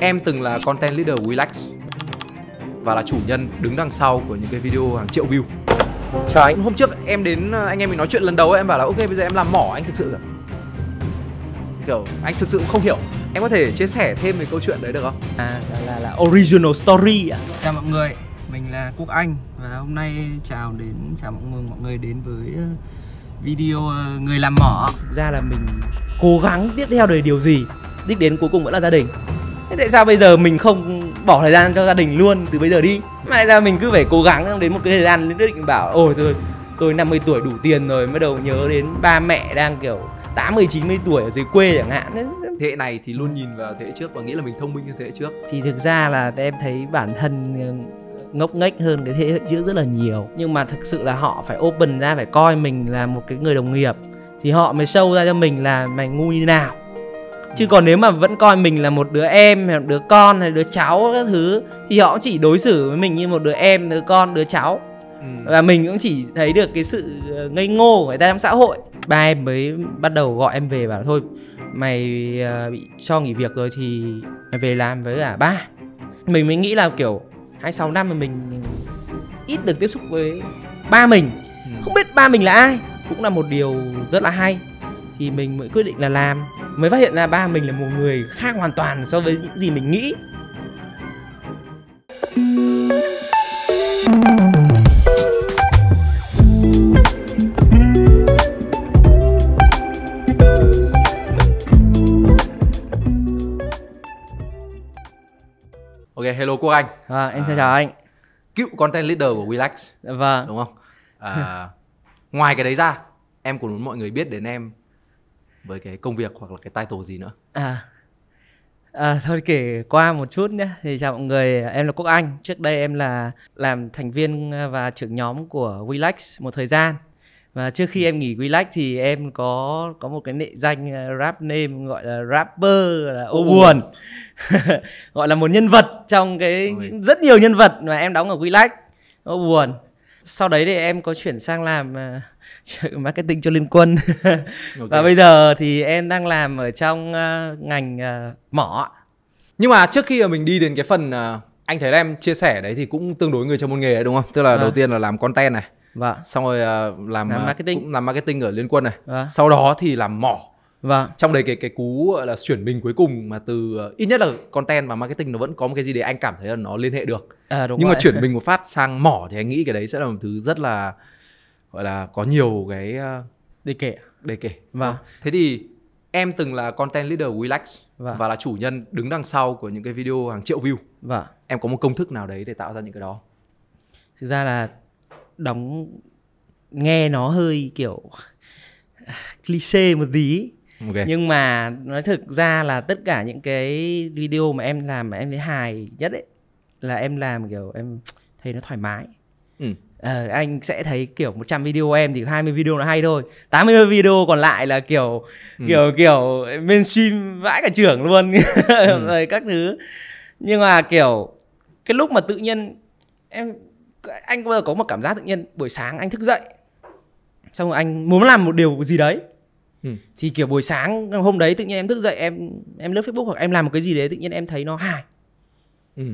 Em từng là content leader của Relax và là chủ nhân đứng đằng sau của những cái video hàng triệu view. Chào anh. Hôm trước em đến ờ, anh em mình nói chuyện lần đầu ấy, em bảo là ok bây giờ em làm mỏ anh thực sự kiểu anh thực sự cũng không hiểu em có thể chia sẻ thêm về câu chuyện đấy được không? À là là, là original story ạ. Chào mọi người, mình là Quốc Anh và hôm nay chào đến chào mọi người mọi người đến với ờ, video ờ, người làm mỏ. Ra là mình cố gắng tiếp theo để điều gì, đích đến cuối cùng vẫn là gia đình thế tại sao bây giờ mình không bỏ thời gian cho gia đình luôn từ bây giờ đi mà tại sao mình cứ phải cố gắng đến một cái thời gian nhất định bảo ôi thôi tôi 50 tuổi đủ tiền rồi bắt đầu nhớ đến ba mẹ đang kiểu 80 90 tuổi ở dưới quê chẳng hạn. Thế này thì luôn nhìn vào thế trước và nghĩ là mình thông minh hơn thế trước. Thì thực ra là em thấy bản thân ờ, ngốc nghếch hơn cái thế hệ trước rất là nhiều nhưng mà thực sự là họ phải open ra phải coi mình là một cái người đồng nghiệp thì họ mới sâu ra cho mình là mày ngu như nào chứ còn nếu mà vẫn coi mình là một đứa em hay đứa con hay đứa cháu các thứ thì họ cũng chỉ đối xử với mình như một đứa em đứa con đứa cháu ừ. và mình cũng chỉ thấy được cái sự ờ, ngây ngô của người ta trong xã hội ba em mới bắt đầu gọi em về bảo thôi mày ờ, bị cho nghỉ việc rồi thì mày về làm với cả ba mình mới nghĩ là kiểu hai sáu năm mà mình ít được tiếp xúc với ba mình ừ. không biết ba mình là ai cũng là một điều rất là hay thì mình mới quyết định là làm mới phát hiện ra ba mình là một người khác hoàn toàn so với những gì mình nghĩ Ok, hello Quốc Anh. À, em xin à, chào anh. Cựu content leader của Relax. Vâng. Đúng không? À, ngoài cái đấy ra, em còn muốn mọi người biết đến em với cái công việc hoặc là cái title gì nữa à À, thôi kể qua một chút nhé thì chào mọi người em là quốc anh trước đây em là làm thành viên và trưởng nhóm của Relax một thời gian và trước khi em nghỉ Relax thì em có có một cái nệ danh à, rap name gọi là rapper là ô buồn gọi là một nhân vật trong cái Ôi. rất nhiều nhân vật mà em đóng ở Relax ô buồn sau đấy thì em có chuyển sang làm à, marketing cho liên quân okay. và bây giờ thì em đang làm ở trong uh, ngành uh, mỏ nhưng mà trước khi mà mình đi đến cái phần uh, anh thấy em chia sẻ đấy thì cũng tương đối người trong môn nghề đấy đúng không tức là vâng. đầu tiên là làm content này vâng. xong rồi uh, làm, làm marketing làm marketing ở liên quân này vâng. sau đó thì làm mỏ Vâng. Trong đấy cái cái cú là chuyển mình cuối cùng mà từ uh, ít nhất là content và marketing nó vẫn có một cái gì để anh cảm thấy là nó liên hệ được. À, đúng Nhưng rồi. mà chuyển mình một phát sang mỏ thì anh nghĩ cái đấy sẽ là một thứ rất là gọi là có nhiều cái ờ, đề kể đề kể Vâng. à, thế thì em từng là content leader của Relax và. Vâng. và là chủ nhân đứng đằng sau của những cái video hàng triệu view và vâng. em có một công thức nào đấy để tạo ra những cái đó thực ra là đóng nghe nó hơi kiểu cliché một tí okay. nhưng mà nói thực ra là tất cả những cái video mà em làm mà em thấy hài nhất ấy là em làm kiểu em thấy nó thoải mái ừ à, anh sẽ thấy kiểu 100 video em thì 20 video là hay thôi 80 video còn lại là kiểu ừ. kiểu kiểu mainstream vãi cả trưởng luôn ừ. rồi các thứ nhưng mà kiểu cái lúc mà tự nhiên em anh có bao giờ có một cảm giác tự nhiên buổi sáng anh thức dậy xong rồi anh muốn làm một điều gì đấy ừ. thì kiểu buổi sáng hôm đấy tự nhiên em thức dậy em em lướt facebook hoặc em làm một cái gì đấy tự nhiên em thấy nó hài ừ.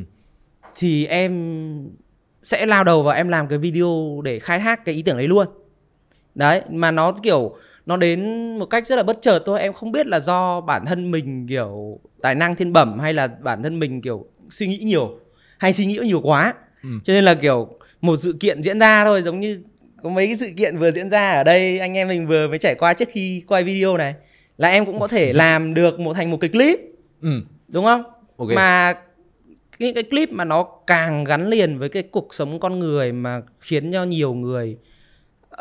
thì em sẽ lao đầu vào em làm cái video để khai thác cái ý tưởng đấy luôn đấy mà nó kiểu nó đến một cách rất là bất chợt thôi em không biết là do bản thân mình kiểu tài năng thiên bẩm hay là bản thân mình kiểu suy nghĩ nhiều hay suy nghĩ nhiều quá ừ. cho nên là kiểu một sự kiện diễn ra thôi giống như có mấy cái sự kiện vừa diễn ra ở đây anh em mình vừa mới trải qua trước khi quay video này là em cũng có thể làm được một thành một cái clip ừ. đúng không okay. mà những cái clip mà nó càng gắn liền với cái cuộc sống con người mà khiến cho nhiều người uh,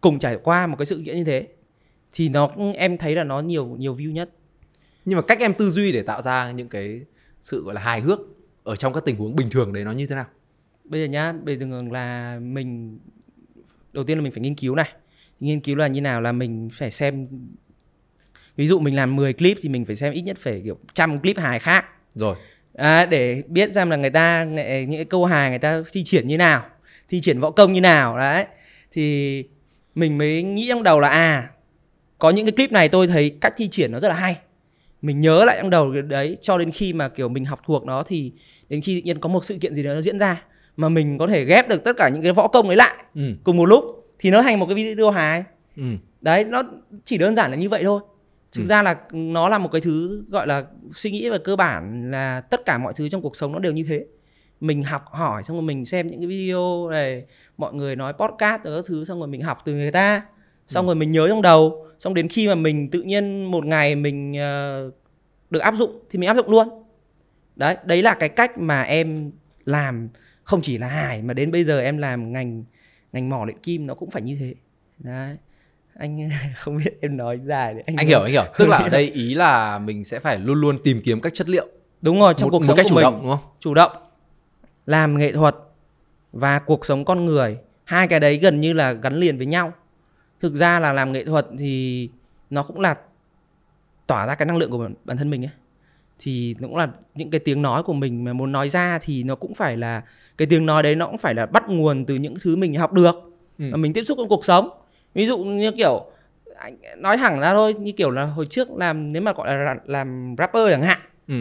cùng trải qua một cái sự kiện như thế thì nó em thấy là nó nhiều nhiều view nhất nhưng mà cách em tư duy để tạo ra những cái sự gọi là hài hước ở trong các tình huống bình thường đấy nó như thế nào bây giờ nhá bây giờ là mình đầu tiên là mình phải nghiên cứu này nghiên cứu là như nào là mình phải xem ví dụ mình làm 10 clip thì mình phải xem ít nhất phải kiểu trăm clip hài khác rồi à, để biết xem là người ta những cái câu hài người ta thi triển như nào thi triển võ công như nào đấy thì mình mới nghĩ trong đầu là à có những cái clip này tôi thấy cách thi triển nó rất là hay mình nhớ lại trong đầu đấy cho đến khi mà kiểu mình học thuộc nó thì đến khi tự nhiên có một sự kiện gì đó nó diễn ra mà mình có thể ghép được tất cả những cái võ công ấy lại ừ. cùng một lúc thì nó thành một cái video hài ừ. đấy nó chỉ đơn giản là như vậy thôi thực ừ. ra là nó là một cái thứ gọi là suy nghĩ về cơ bản là tất cả mọi thứ trong cuộc sống nó đều như thế mình học hỏi xong rồi mình xem những cái video này mọi người nói podcast các thứ xong rồi mình học từ người ta xong ừ. rồi mình nhớ trong đầu xong đến khi mà mình tự nhiên một ngày mình uh, được áp dụng thì mình áp dụng luôn đấy đấy là cái cách mà em làm không chỉ là hải mà đến bây giờ em làm ngành ngành mỏ luyện kim nó cũng phải như thế đấy anh không biết em nói dài đấy anh, anh hiểu anh hiểu tức là ở đây ý là mình sẽ phải luôn luôn tìm kiếm các chất liệu đúng rồi trong một, cuộc một sống cách của chủ mình động, đúng không? chủ động làm nghệ thuật và cuộc sống con người hai cái đấy gần như là gắn liền với nhau thực ra là làm nghệ thuật thì nó cũng là tỏa ra cái năng lượng của bản thân mình ấy thì nó cũng là những cái tiếng nói của mình mà muốn nói ra thì nó cũng phải là cái tiếng nói đấy nó cũng phải là bắt nguồn từ những thứ mình học được ừ. mà mình tiếp xúc trong cuộc sống ví dụ như kiểu anh nói thẳng ra thôi như kiểu là hồi trước làm nếu mà gọi là làm rapper chẳng hạn ừ.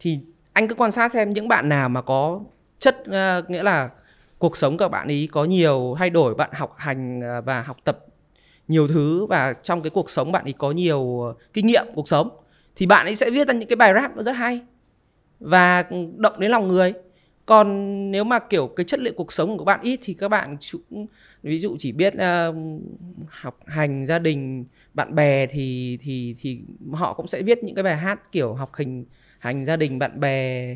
thì anh cứ quan sát xem những bạn nào mà có chất uh, nghĩa là cuộc sống của bạn ý có nhiều thay đổi bạn học hành ờ, và học tập nhiều thứ và trong cái cuộc sống bạn ấy có nhiều ờ, kinh nghiệm cuộc sống thì bạn ấy sẽ viết ra những cái bài rap nó rất hay và động đến lòng người còn nếu mà kiểu cái chất lượng cuộc sống của các bạn ít thì các bạn cũng ví dụ chỉ biết uh, học hành gia đình bạn bè thì thì thì họ cũng sẽ viết những cái bài hát kiểu học hành hành gia đình bạn bè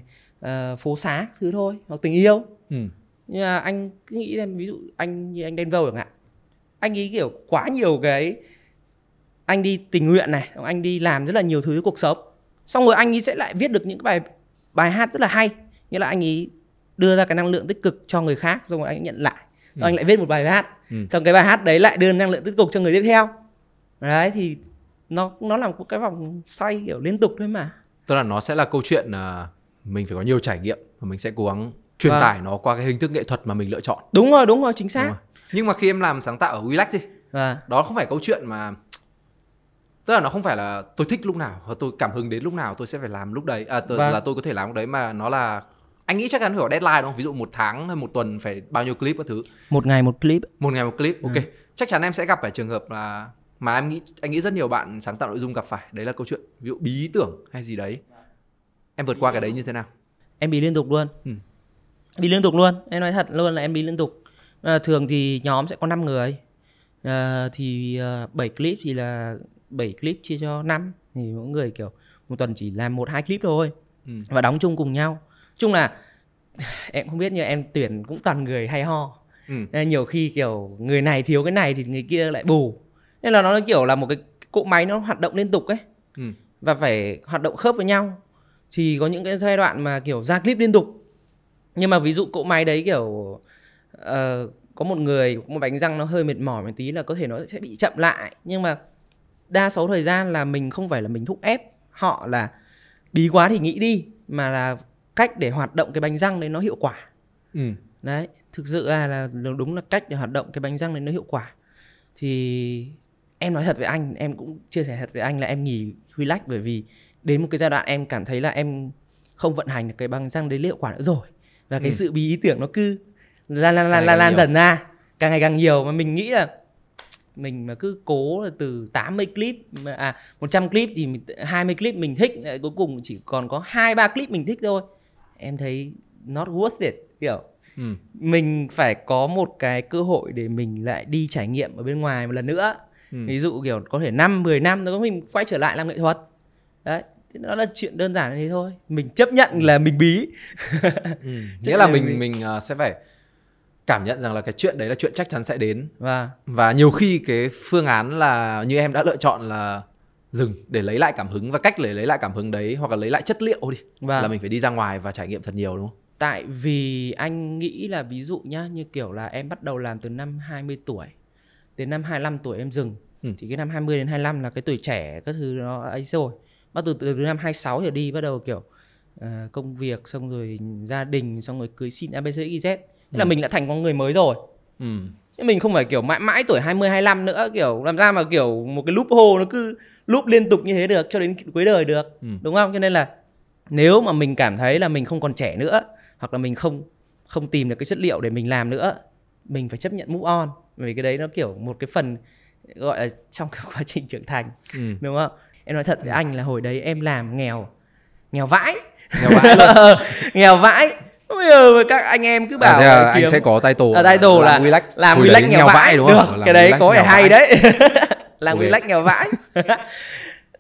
uh, phố xá thứ thôi hoặc tình yêu ừ. nhưng mà anh cứ nghĩ xem ví dụ anh như anh Denver chẳng hạn anh ấy kiểu quá nhiều cái anh đi tình nguyện này anh đi làm rất là nhiều thứ cuộc sống xong rồi anh ấy sẽ lại viết được những cái bài bài hát rất là hay nghĩa là anh ấy đưa ra cái năng lượng tích cực cho người khác rồi anh nhận lại rồi ừ. anh lại viết một bài hát ừ. xong cái bài hát đấy lại đưa năng lượng tích cực cho người tiếp theo đấy thì nó nó là một cái vòng xoay kiểu liên tục thôi mà tức là nó sẽ là câu chuyện à, mình phải có nhiều trải nghiệm và mình sẽ cố gắng truyền vâng. tải nó qua cái hình thức nghệ thuật mà mình lựa chọn đúng rồi đúng rồi chính xác rồi. nhưng mà khi em làm sáng tạo ở Relax gì vâng. đó không phải câu chuyện mà tức là nó không phải là tôi thích lúc nào hoặc tôi cảm hứng đến lúc nào tôi sẽ phải làm lúc đấy à tôi, vâng. là tôi có thể làm lúc đấy mà nó là anh nghĩ chắc chắn phải có deadline đúng không ví dụ một tháng hay một tuần phải bao nhiêu clip các thứ một ngày một clip một ngày một clip ok ừ. chắc chắn em sẽ gặp phải trường hợp là mà em nghĩ anh nghĩ rất nhiều bạn sáng tạo nội dung gặp phải đấy là câu chuyện ví dụ bí tưởng hay gì đấy em vượt qua cái đấy như thế nào em bí liên tục luôn ừ. bí liên tục luôn em nói thật luôn là em bí liên tục à, thường thì nhóm sẽ có 5 người à, thì à, ờ, 7 clip thì là 7 clip chia cho 5 thì mỗi người kiểu một tuần chỉ làm một hai clip thôi ừ. và đóng chung cùng nhau chung là em không biết nhưng em tuyển cũng toàn người hay ho ừ. nên nhiều khi kiểu người này thiếu cái này thì người kia lại bù nên là nó kiểu là một cái cỗ máy nó hoạt động liên tục ấy ừ. và phải hoạt động khớp với nhau thì có những cái giai đoạn mà kiểu ra clip liên tục nhưng mà ví dụ cỗ máy đấy kiểu uh, có một người một bánh răng nó hơi mệt mỏi một tí là có thể nó sẽ bị chậm lại nhưng mà đa số thời gian là mình không phải là mình thúc ép họ là bí quá thì nghĩ đi mà là cách để hoạt động cái bánh răng đấy nó hiệu quả ừ. đấy thực sự là, là đúng là cách để hoạt động cái bánh răng đấy nó hiệu quả thì em nói thật với anh em cũng chia sẻ thật với anh là em nghỉ relax bởi vì đến một cái giai đoạn em cảm thấy là em không vận hành được cái bánh răng đấy hiệu quả nữa rồi và ừ. cái sự bí ý tưởng nó cứ lan lan lan lan, dần ra càng ngày càng nhiều mà mình nghĩ là mình mà cứ cố là từ 80 clip à 100 clip thì 20 clip mình thích cuối cùng chỉ còn có hai ba clip mình thích thôi em thấy not worth it hiểu ừ. mình phải có một cái cơ hội để mình lại đi trải nghiệm ở bên ngoài một lần nữa ừ. ví dụ kiểu có thể năm 10 năm nó mình quay trở lại làm nghệ thuật đấy nó là chuyện đơn giản như thế thôi mình chấp nhận ừ. là mình bí ừ. nghĩa là mình mình, mình à, sẽ phải cảm nhận rằng là cái chuyện đấy là chuyện chắc chắn sẽ đến và và nhiều khi cái phương án là như em đã lựa chọn là dừng để lấy lại cảm hứng và cách để lấy lại cảm hứng đấy hoặc là lấy lại chất liệu đi vâng. là mình phải đi ra ngoài và trải nghiệm thật nhiều đúng không? Tại vì anh nghĩ là ví dụ nhá như kiểu là em bắt đầu làm từ năm 20 tuổi đến năm 25 tuổi em dừng ừ. thì cái năm 20 đến 25 là cái tuổi trẻ các thứ nó ấy rồi bắt đầu từ, từ năm 26 trở đi bắt đầu kiểu uh, công việc xong rồi gia đình xong rồi cưới xin abcxyz e ừ. là mình đã thành con người mới rồi ừ. mình không phải kiểu mãi mãi tuổi 20 25 nữa kiểu làm ra mà kiểu một cái loop hole nó cứ loop liên tục như thế được cho đến cuối đời được ừ. đúng không cho nên là nếu mà mình cảm thấy là mình không còn trẻ nữa hoặc là mình không không tìm được cái chất liệu để mình làm nữa mình phải chấp nhận move on vì cái đấy nó kiểu một cái phần gọi là trong cái quá trình trưởng thành ừ. đúng không em nói thật với anh là hồi đấy em làm nghèo nghèo vãi nghèo vãi, nghèo vãi bây giờ các anh em cứ à, bảo à, à, kiếm... sẽ có tay tổ à, tay tổ là relax làm relax nghèo vãi, vãi đúng không được, cái đấy có vẻ hay đấy làm relax nghèo vãi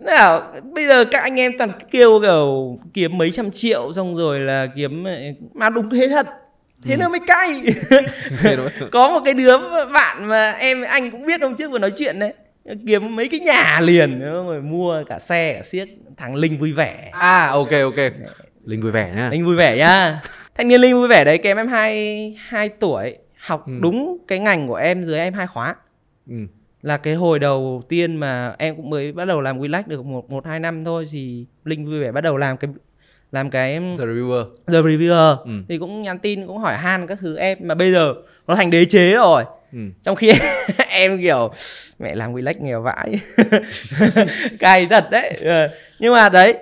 nào bây giờ các anh em toàn kêu kiểu kiếm mấy trăm triệu xong rồi là kiếm ờ, mà đúng thế thật thế ừ. nó mới cay có một cái đứa bạn mà em anh cũng biết hôm trước vừa nói chuyện đấy kiếm mấy cái nhà liền rồi mua cả xe cả siếc thằng linh vui vẻ à ok ok linh vui vẻ nhá linh vui vẻ nhá thanh niên linh vui vẻ đấy kém em hai hai tuổi học ừ. đúng cái ngành của em dưới em hai khóa ừ. là cái hồi đầu tiên mà em cũng mới bắt đầu làm Willax được một một hai năm thôi thì linh vui vẻ bắt đầu làm cái làm cái um, the reviewer the reviewer ừ. thì cũng nhắn tin cũng hỏi han các thứ em mà bây giờ nó thành đế chế rồi Ừ. trong khi em kiểu mẹ làm Willax nghèo vãi cay thật đấy ừ. nhưng mà đấy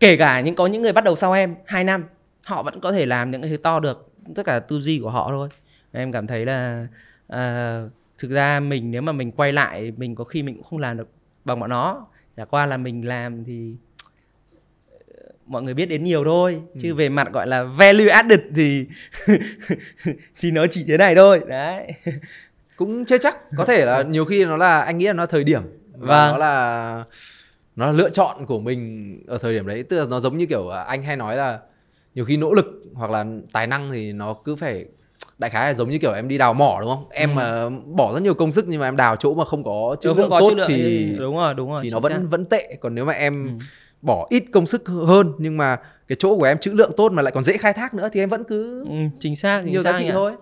kể cả những có những người bắt đầu sau em 2 năm họ vẫn có thể làm những cái thứ to được tất cả tư duy của họ thôi em cảm thấy là à, thực ra mình nếu mà mình quay lại mình có khi mình cũng không làm được bằng bọn nó chả qua là mình làm thì ờ, mọi người biết đến nhiều thôi ừ. chứ ừ. về mặt gọi là value added thì thì nó chỉ thế này thôi đấy cũng chưa chắc có thể là vâng. nhiều khi nó là anh nghĩ là nó thời điểm và vâng. nó là nó là lựa chọn của mình ở thời điểm đấy tức là nó giống như kiểu à, anh hay nói là nhiều khi nỗ lực hoặc là tài năng thì nó cứ phải đại khái là giống như kiểu em đi đào mỏ đúng không em ừ. mà bỏ rất nhiều công sức nhưng mà em đào chỗ mà không có chất lượng tốt lượng thì đúng rồi đúng rồi thì nó vẫn xác. vẫn tệ còn nếu mà em ừ. bỏ ít công sức hơn nhưng mà cái chỗ của em chữ lượng tốt mà lại còn dễ khai thác nữa thì em vẫn cứ ừ, chính xác nhiều chính giá trị à. thôi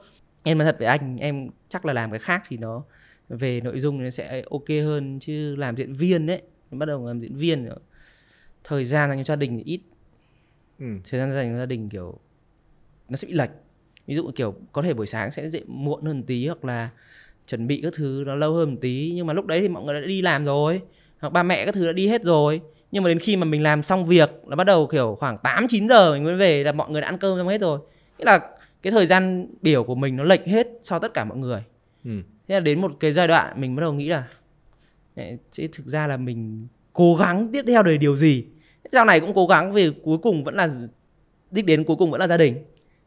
em nói thật với anh em chắc là làm cái khác thì nó về nội dung nó sẽ ok hơn chứ làm diễn viên đấy bắt đầu làm diễn viên thời gian dành cho gia đình ít Ừ. thời gian dành cho gia đình kiểu nó sẽ bị lệch ví dụ kiểu có thể buổi sáng sẽ dậy muộn hơn tí hoặc là chuẩn bị các thứ nó lâu hơn một tí nhưng mà lúc đấy thì mọi người đã đi làm rồi hoặc ba mẹ các thứ đã đi hết rồi nhưng mà đến khi mà mình làm xong việc là bắt đầu kiểu khoảng 8 9 giờ mình mới về là mọi người đã ăn cơm xong hết rồi. Nghĩa là cái thời gian biểu của mình nó lệch hết so tất cả mọi người. Ừ. Thế là đến một cái giai đoạn mình bắt đầu nghĩ là sẽ thực ra là mình cố gắng tiếp theo để điều gì dạo này cũng cố gắng vì cuối cùng vẫn là đích đến cuối cùng vẫn là gia đình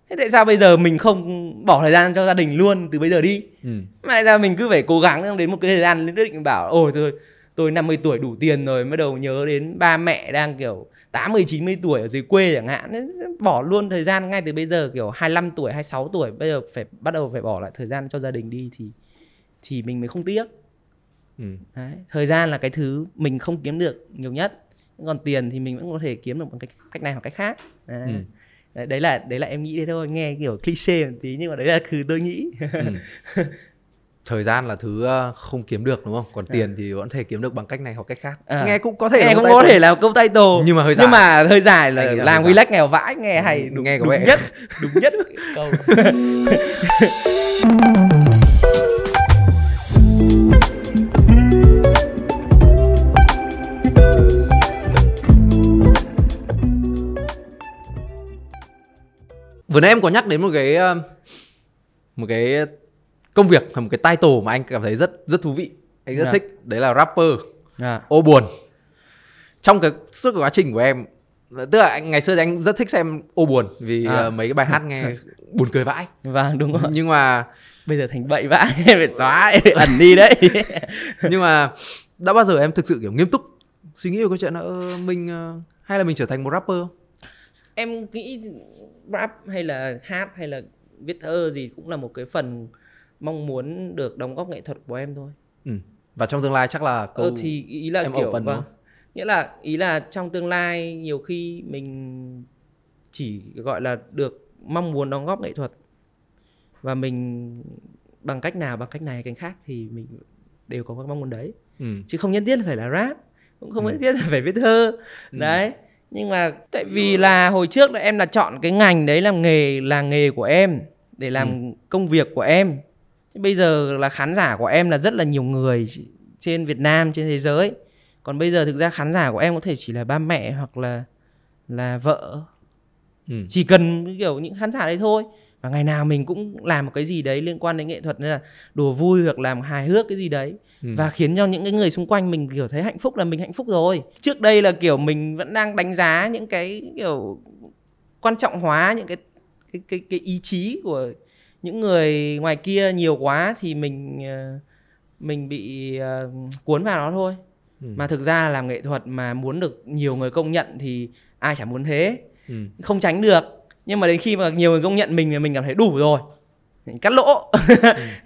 thế tại sao bây giờ mình không bỏ thời gian cho gia đình luôn từ bây giờ đi ừ. mà tại sao mình cứ phải cố gắng đến một cái thời gian đến định bảo ôi thôi tôi 50 tuổi đủ tiền rồi mới đầu nhớ đến ba mẹ đang kiểu 80 90 tuổi ở dưới quê chẳng hạn bỏ luôn thời gian ngay từ bây giờ kiểu 25 tuổi 26 tuổi bây giờ phải bắt đầu phải bỏ lại thời gian cho gia đình đi thì thì mình mới không tiếc. Ừ. Đấy. thời gian là cái thứ mình không kiếm được nhiều nhất còn tiền thì mình vẫn có thể kiếm được bằng cách cách này hoặc cách khác à. ừ. đấy, là đấy là em nghĩ thế thôi nghe kiểu cliché một tí nhưng mà đấy là thứ tôi nghĩ ừ. thời gian là thứ ờ, không kiếm được đúng không còn tiền à. thì vẫn thể kiếm được bằng cách này hoặc cách khác à. nghe cũng có thể nghe cũng có thể là câu tay tổ nhưng mà hơi dài nhưng mà hơi dài là, là làm relax nghèo vãi nghe ừ, hay đúng, nghe đúng, đúng nhất đúng nhất câu vừa nãy em có nhắc đến một cái ờ, một cái công việc hay một cái title mà anh cảm thấy rất rất thú vị anh rất yeah. Dạ. thích đấy là rapper yeah. Dạ. ô buồn trong cái suốt cái quá trình của em tức là anh, ngày xưa thì anh rất thích xem ô buồn vì à. uh, mấy cái bài hát nghe buồn cười vãi vâng đúng rồi nhưng mà bây giờ thành bậy vãi phải xóa phải ẩn đi đấy nhưng mà đã bao giờ em thực sự kiểu nghiêm túc suy nghĩ về câu chuyện là mình ờ, hay là mình trở thành một rapper không em nghĩ rap hay là hát hay là viết thơ gì cũng là một cái phần mong muốn được đóng góp nghệ thuật của em thôi ừ. và trong tương lai chắc là ờ, câu ừ, thì ý là em kiểu open vâng. nghĩa là ý là trong tương lai nhiều khi mình chỉ gọi là được mong muốn đóng góp nghệ thuật và mình bằng cách nào bằng cách này hay cách khác thì mình đều có cái mong muốn đấy ừ. chứ không nhất thiết là phải là rap cũng không ừ. nhất thiết là phải viết thơ ừ. đấy nhưng mà tại vì là hồi trước là em là chọn cái ngành đấy làm nghề là nghề của em để làm ừ. công việc của em bây giờ là khán giả của em là rất là nhiều người trên Việt Nam trên thế giới còn bây giờ thực ra khán giả của em có thể chỉ là ba mẹ hoặc là là vợ ừ. chỉ cần kiểu những khán giả đấy thôi và ngày nào mình cũng làm một cái gì đấy liên quan đến nghệ thuật nên là đùa vui hoặc làm hài hước cái gì đấy ừ. và khiến cho những cái người xung quanh mình kiểu thấy hạnh phúc là mình hạnh phúc rồi trước đây là kiểu mình vẫn đang đánh giá những cái kiểu quan trọng hóa những cái cái cái, cái ý chí của những người ngoài kia nhiều quá thì mình ờ, mình bị ờ, cuốn vào nó thôi ừ. mà thực ra là làm nghệ thuật mà muốn được nhiều người công nhận thì ai chẳng muốn thế ừ. không tránh được nhưng mà đến khi mà nhiều người công nhận mình thì mình cảm thấy đủ rồi mình cắt lỗ ừ.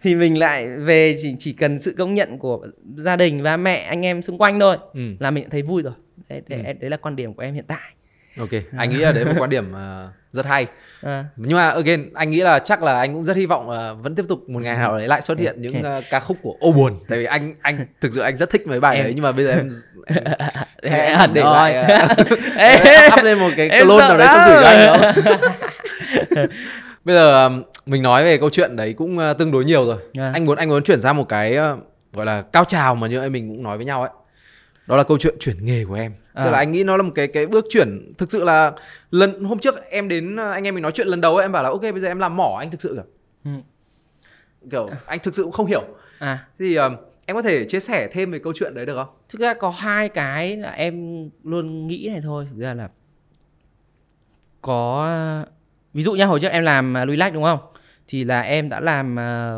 thì mình lại về chỉ chỉ cần sự công nhận của gia đình và mẹ anh em xung quanh thôi ừ. là mình thấy vui rồi đấy, đấy, ừ. đấy là quan điểm của em hiện tại ok anh à. nghĩ là đấy là một quan điểm uh rất hay à. nhưng mà again anh nghĩ là chắc là anh cũng rất hy vọng là vẫn tiếp tục một ngày nào đấy lại xuất hiện những uh, ca khúc của ô buồn tại vì anh anh thực sự anh rất thích mấy bài em... đấy nhưng mà bây giờ em, em, em, để lại uh, up lên một cái clone nào đấy xong gửi cho anh không bây giờ mình nói về câu chuyện đấy cũng ờ, tương đối nhiều rồi à. anh muốn anh muốn chuyển ra một cái gọi là cao trào mà như mình cũng nói với nhau ấy đó là câu chuyện chuyển nghề của em à. tức là à. anh nghĩ nó là một cái cái bước chuyển thực sự là lần hôm trước em đến anh em mình nói chuyện lần đầu ấy, em bảo là ok bây giờ em làm mỏ à, anh thực sự cả ừ. kiểu anh thực sự cũng không hiểu à thì uh, em có thể chia sẻ thêm về câu chuyện đấy được không thực ra có hai cái là em luôn nghĩ này thôi thực ra là có ví dụ nhá hồi trước em làm Relax à, đúng không thì là em đã làm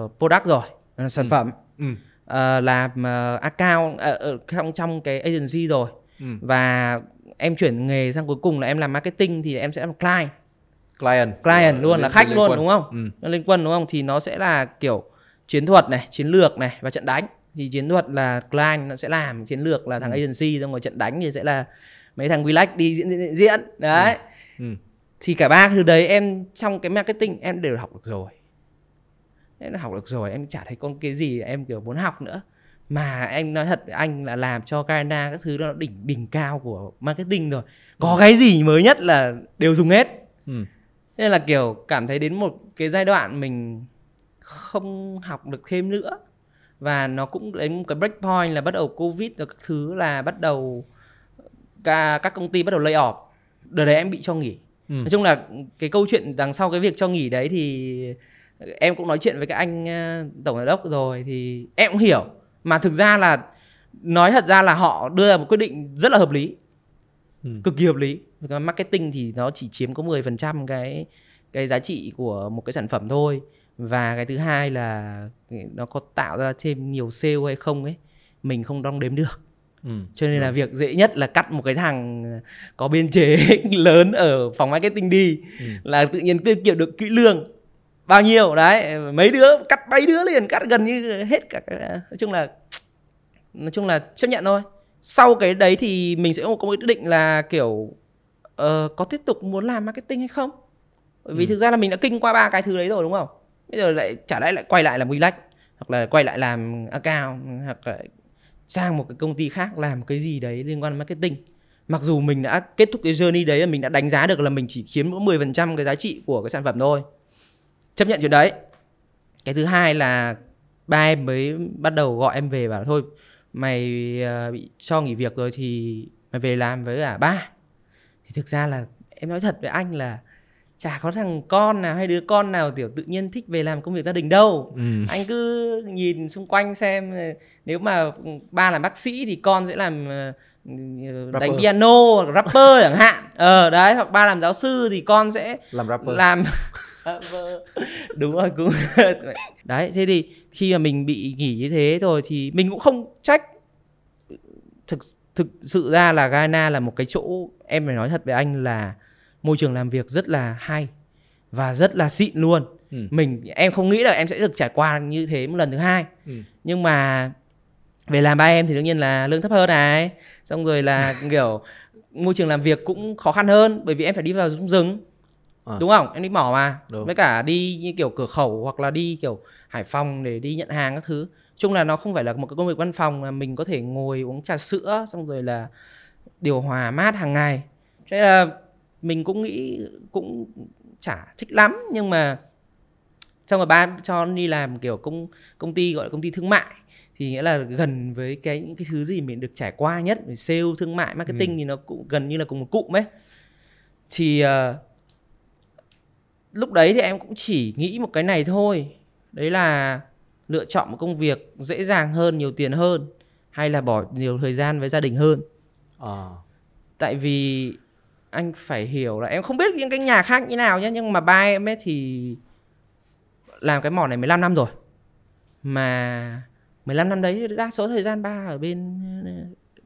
uh, product rồi sản ừ. phẩm ừ. Uh, làm uh, account uh, trong trong cái agency rồi Ừ. và em chuyển nghề sang cuối cùng là em làm marketing thì em sẽ làm client client client ừ, luôn là khách luôn quân. đúng không ừ. liên quân đúng không thì nó sẽ là kiểu chiến thuật này chiến lược này và trận đánh thì chiến thuật là client nó sẽ làm chiến lược là thằng ừ. agency xong rồi trận đánh thì sẽ là mấy thằng relax đi diễn diễn diễn, diễn. đấy ừ. Ừ. thì cả ba thứ đấy em trong cái marketing em đều học được rồi em học được rồi em chả thấy con cái gì em kiểu muốn học nữa mà anh nói thật anh là làm cho Canada các thứ nó đỉnh đỉnh cao của marketing rồi có ừ. cái gì mới nhất là đều dùng hết ừ. nên là kiểu cảm thấy đến một cái giai đoạn mình không học được thêm nữa và nó cũng đến một cái break point là bắt đầu covid và các thứ là bắt đầu cả các công ty bắt đầu lay off đợt đấy em bị cho nghỉ ừ. nói chung là cái câu chuyện đằng sau cái việc cho nghỉ đấy thì em cũng nói chuyện với các anh ờ, tổng giám đốc rồi thì em cũng hiểu mà thực ra là nói thật ra là họ đưa ra một quyết định rất là hợp lý ừ. cực kỳ hợp lý marketing thì nó chỉ chiếm có 10% cái cái giá trị của một cái sản phẩm thôi và cái thứ hai là nó có tạo ra thêm nhiều sale hay không ấy mình không đong đếm được Ừ, cho nên đúng. là ừ. việc dễ nhất là cắt một cái thằng có biên chế lớn ở phòng marketing đi ừ. là tự nhiên tiết kiệm được kỹ lương bao nhiêu đấy mấy đứa cắt mấy đứa liền cắt gần như hết cả nói chung là nói chung là chấp nhận thôi sau cái đấy thì mình sẽ có một quyết định là kiểu uh, có tiếp tục muốn làm marketing hay không bởi vì ừ. thực ra là mình đã kinh qua ba cái thứ đấy rồi đúng không bây giờ lại trả lại lại quay lại làm relax hoặc là quay lại làm account hoặc là sang một cái công ty khác làm cái gì đấy liên quan đến marketing mặc dù mình đã kết thúc cái journey đấy mình đã đánh giá được là mình chỉ kiếm mỗi 10% cái giá trị của cái sản phẩm thôi chấp nhận chuyện đấy cái thứ hai là ba em mới bắt đầu gọi em về bảo thôi mày ờ, bị cho nghỉ việc rồi thì mày về làm với cả ba thì thực ra là em nói thật với anh là chả có thằng con nào hay đứa con nào kiểu tự nhiên thích về làm công việc gia đình đâu ừ. anh cứ nhìn xung quanh xem ờ, nếu mà ba làm bác sĩ thì con sẽ làm ờ, rapper. đánh piano rapper chẳng hạn ờ đấy hoặc ba làm giáo sư thì con sẽ làm rapper làm Dạ vâng. đúng rồi cũng đấy thế thì khi mà mình bị nghỉ như thế rồi thì mình cũng không trách thực thực sự ra là Ghana là một cái chỗ em phải nói thật với anh là môi trường làm việc rất là hay và rất là xịn luôn ừ. mình em không nghĩ là em sẽ được trải qua như thế một lần thứ hai ừ. nhưng mà về làm ba em thì đương nhiên là lương thấp hơn này xong rồi là kiểu môi trường làm việc cũng khó khăn hơn bởi vì em phải đi vào rừng à. đúng không em đi mỏ mà đúng. với cả đi như kiểu cửa khẩu hoặc là đi kiểu hải phòng để đi nhận hàng các thứ chung là nó không phải là một cái công việc văn phòng mà mình có thể ngồi uống trà sữa xong rồi là điều hòa mát hàng ngày cho nên là mình cũng nghĩ cũng chả thích lắm nhưng mà trong rồi ba cho đi làm kiểu công công ty gọi là công ty thương mại thì nghĩa là gần với cái những cái thứ gì mình được trải qua nhất về sale thương mại marketing ừ. thì nó cũng gần như là cùng một cụm ấy thì uh, lúc đấy thì em cũng chỉ nghĩ một cái này thôi đấy là lựa chọn một công việc dễ dàng hơn nhiều tiền hơn hay là bỏ nhiều thời gian với gia đình hơn à. tại vì anh phải hiểu là em không biết những cái nhà khác như nào nhé nhưng mà ba em ấy thì làm cái mỏ này 15 năm rồi mà 15 năm đấy đa số thời gian ba ở bên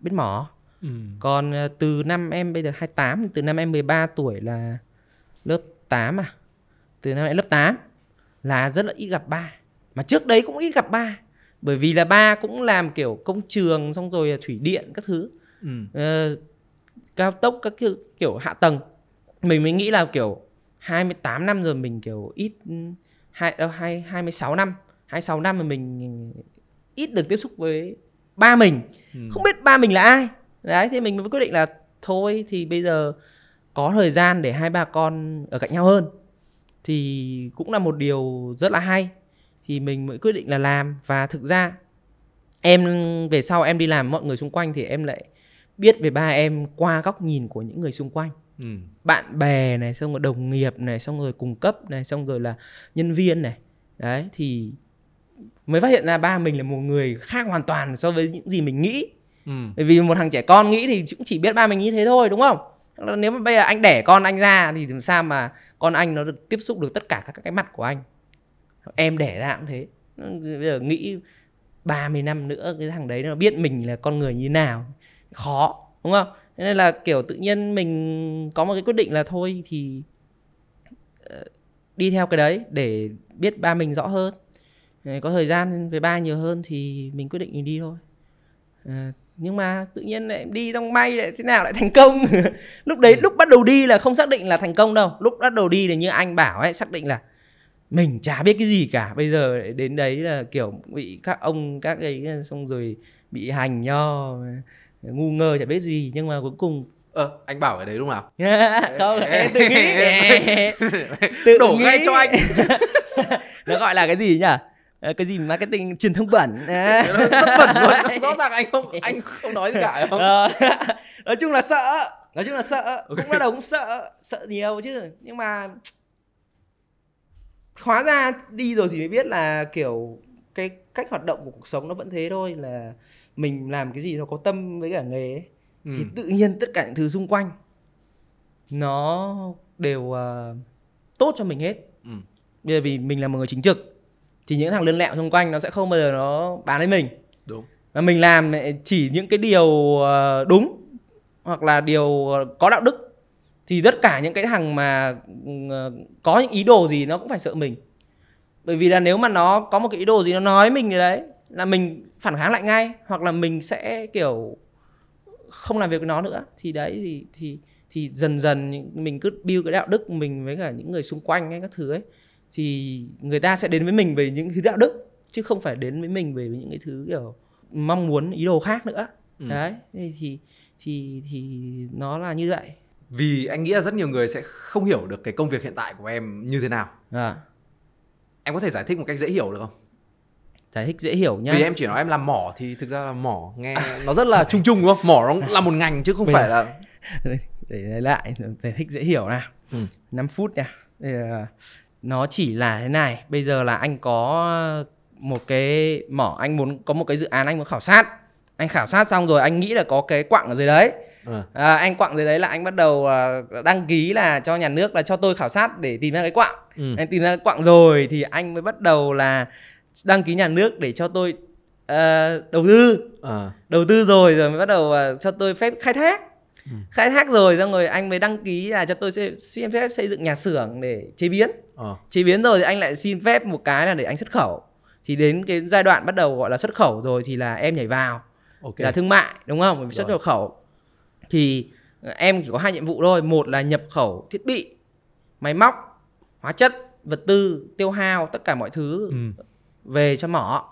bên mỏ ừ. còn ờ, từ năm em bây giờ 28 từ năm em 13 tuổi là lớp 8 à từ năm nay lớp 8 là rất là ít gặp ba mà trước đấy cũng ít gặp ba bởi vì là ba cũng làm kiểu công trường xong rồi thủy điện các thứ ừ. ờ, cao tốc các kiểu, kiểu hạ tầng mình mới nghĩ là kiểu 28 năm rồi mình kiểu ít ừ, hai đâu ờ, hai mươi sáu năm hai sáu năm mà mình ít được tiếp xúc với ba mình ừ. không biết ba mình là ai đấy thì mình mới quyết định là thôi thì bây giờ có thời gian để hai ba con ở cạnh nhau hơn thì cũng là một điều rất là hay thì mình mới quyết định là làm và thực ra em về sau em đi làm mọi người xung quanh thì em lại biết về ba em qua góc nhìn của những người xung quanh ừ. bạn bè này xong rồi đồng nghiệp này xong rồi cung cấp này xong rồi là nhân viên này đấy thì mới phát hiện ra ba mình là một người khác hoàn toàn so với những gì mình nghĩ ừ. bởi vì một thằng trẻ con nghĩ thì cũng chỉ biết ba mình như thế thôi đúng không nếu mà bây giờ anh để con anh ra thì làm sao mà con anh nó được tiếp xúc được tất cả các cái mặt của anh em để ra cũng thế bây giờ nghĩ 30 năm nữa cái thằng đấy nó biết mình là con người như nào khó đúng không nên là kiểu tự nhiên mình có một cái quyết định là thôi thì ờ, đi theo cái đấy để biết ba mình rõ hơn ờ, có thời gian với ba nhiều hơn thì mình quyết định mình đi thôi ờ, nhưng mà tự nhiên lại đi trong may lại thế nào lại thành công lúc đấy ừ. lúc bắt đầu đi là không xác định là thành công đâu lúc bắt đầu đi thì như anh bảo ấy xác định là mình chả biết cái gì cả bây giờ đến đấy là kiểu bị các ông các ấy xong rồi bị hành nho ngu ngơ chả biết gì nhưng mà cuối cùng ờ anh bảo ở đấy lúc nào không em tự nghĩ tự đổ nghĩ. ngay cho anh nó gọi là cái gì nhỉ Ờ, cái gì marketing truyền thông bẩn ờ. rất bẩn luôn rõ ràng anh không anh không nói gì cả không ờ. nói chung là sợ nói chung là sợ cũng bắt đầu cũng sợ sợ nhiều chứ nhưng mà hóa ra đi rồi thì mới biết là kiểu cái cách hoạt động của cuộc sống nó vẫn thế thôi là mình làm cái gì nó có tâm với cả nghề ấy, ừ. thì tự nhiên tất cả những thứ xung quanh nó đều uh, tốt cho mình hết ừ. bởi vì mình là một người chính trực thì những thằng lươn lẹo xung quanh nó sẽ không bao giờ nó bán lấy mình đúng và mình làm chỉ những cái điều ờ, đúng hoặc là điều ờ, có đạo đức thì tất cả những cái thằng mà ờ, có những ý đồ gì nó cũng phải sợ mình bởi vì là nếu mà nó có một cái ý đồ gì nó nói mình thì đấy là mình phản kháng lại ngay hoặc là mình sẽ kiểu không làm việc với nó nữa thì đấy thì thì thì dần dần mình cứ build cái đạo đức mình với cả những người xung quanh ấy các thứ ấy thì người ta sẽ đến với mình về những thứ đạo đức chứ không phải đến với mình về những cái thứ kiểu mong muốn ý đồ khác nữa ừ. đấy thì, thì thì nó là như vậy vì anh nghĩ là rất nhiều người sẽ không hiểu được cái công việc hiện tại của em như thế nào à. em có thể giải thích một cách dễ hiểu được không giải thích dễ hiểu nhá vì em chỉ nói em làm mỏ thì thực ra là mỏ nghe nó rất là chung chung đúng không mỏ nó là một ngành chứ không phải là để lấy lại giải thích dễ hiểu nào ừ. 5 phút nha nó chỉ là thế này bây giờ là anh có một cái mỏ anh muốn có một cái dự án anh muốn khảo sát anh khảo sát xong rồi anh nghĩ là có cái quặng ở dưới đấy à. À, anh quặng dưới đấy là anh bắt đầu à, đăng ký là cho nhà nước là cho tôi khảo sát để tìm ra cái quặng ừ. anh tìm ra cái quặng rồi thì anh mới bắt đầu là đăng ký nhà nước để cho tôi uh, đầu tư à. đầu tư rồi rồi mới bắt đầu uh, cho tôi phép khai thác Ừ. khai thác rồi ra rồi anh mới đăng ký là cho tôi sẽ xin phép xây dựng nhà xưởng để chế biến ờ. chế biến rồi thì anh lại xin phép một cái là để anh xuất khẩu thì đến cái giai đoạn bắt đầu gọi là xuất khẩu rồi thì là em nhảy vào okay. là thương mại đúng không mình xuất khẩu thì em chỉ có hai nhiệm vụ thôi một là nhập khẩu thiết bị máy móc hóa chất vật tư tiêu hao tất cả mọi thứ ừ. về cho mỏ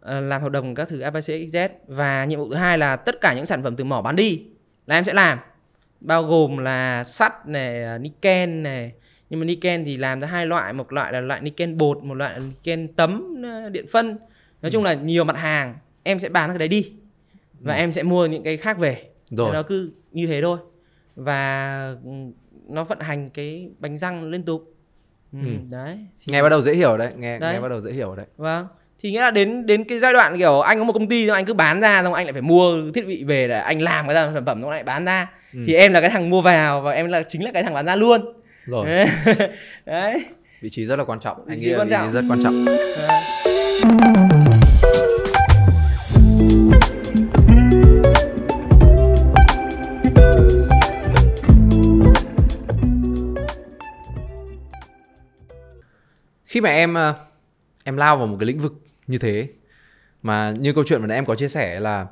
ờ, làm hợp đồng các thứ ABCXZ và nhiệm vụ thứ hai là tất cả những sản phẩm từ mỏ bán đi là em sẽ làm bao gồm là sắt này à, nikel này nhưng mà niken thì làm ra hai loại một loại là loại niken bột một loại là niken tấm à, điện phân nói ừ. chung là nhiều mặt hàng em sẽ bán cái đấy đi và ừ. em sẽ mua những cái khác về rồi nó cứ như thế thôi và ừ, nó vận hành cái bánh răng liên tục ừ. ừ. đấy thì... nghe bắt đầu dễ hiểu đấy nghe đấy. nghe bắt đầu dễ hiểu đấy vâng thì nghĩa là đến đến cái giai đoạn kiểu anh có một công ty xong anh cứ bán ra xong anh lại phải mua thiết bị về để anh làm cái sản phẩm xong lại bán ra ừ. thì em là cái thằng mua vào và em là chính là cái thằng bán ra luôn rồi đấy vị trí rất là quan trọng vị trí anh quan trọng. rất quan trọng khi mà em ờ, em lao vào một cái lĩnh vực như thế mà như câu chuyện mà em có chia sẻ là